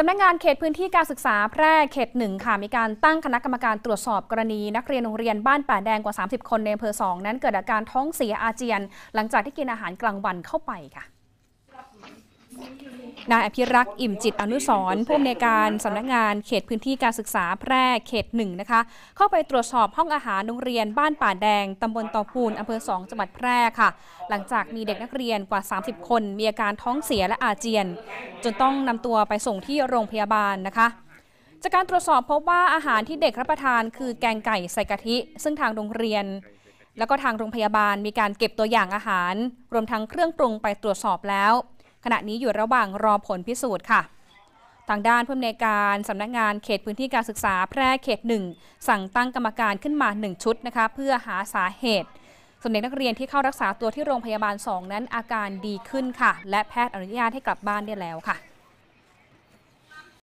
สำนักงงานเขตพื้นที่การศึกษาแพร่เขตหนึ่งค่ะ มีการตั้งคณะกรรมการตรวจสอบกรณีนักเรียนโรงเรียนบ้านป่าแดงกว่า 30 คนในอำเภอสองนั้นเกิดอาการท้องเสียอาเจียน หลังจากที่กินอาหารกลางวันเข้าไปค่ะนายอภิรักษ์อิ่มจิตอนุสรผู้อำนวยการสำนักงานเขตพื้นที่การศึกษาแพร่เขตหนึ่งนะคะ เข้าไปตรวจสอบห้องอาหารโรงเรียนบ้านป่าแดง ตำบลตอพูนอำเภอสองจังหวัดแพร่ค่ะ หลังจากมีเด็กนักเรียนกว่า 30 คน มีอาการท้องเสียและอาเจียน จนต้องนำตัวไปส่งที่โรงพยาบาลนะคะ จากการตรวจสอบพบว่าอาหารที่เด็กรับประทาน คือแกงไก่ใส่กะทิซึ่งทางโรงเรียน แล้วก็ทางโรงพยาบาลมีการเก็บตัวอย่างอาหาร รวมทั้งเครื่องปรุงไปตรวจสอบแล้วขณะนี้อยู่ระหว่างรอผลพิสูจน์ค่ะ ทางด้านผู้อำนวยการสำนักงานเขตพื้นที่การศึกษาแพร่เขต 1 สั่งตั้งกรรมการขึ้นมา 1 ชุดนะคะเพื่อหาสาเหตุส่วนเด็กนักเรียนที่เข้ารักษาตัวที่โรงพยาบาล 2 นั้นอาการดีขึ้นค่ะ และแพทย์อนุญาตให้กลับบ้านได้แล้วค่ะ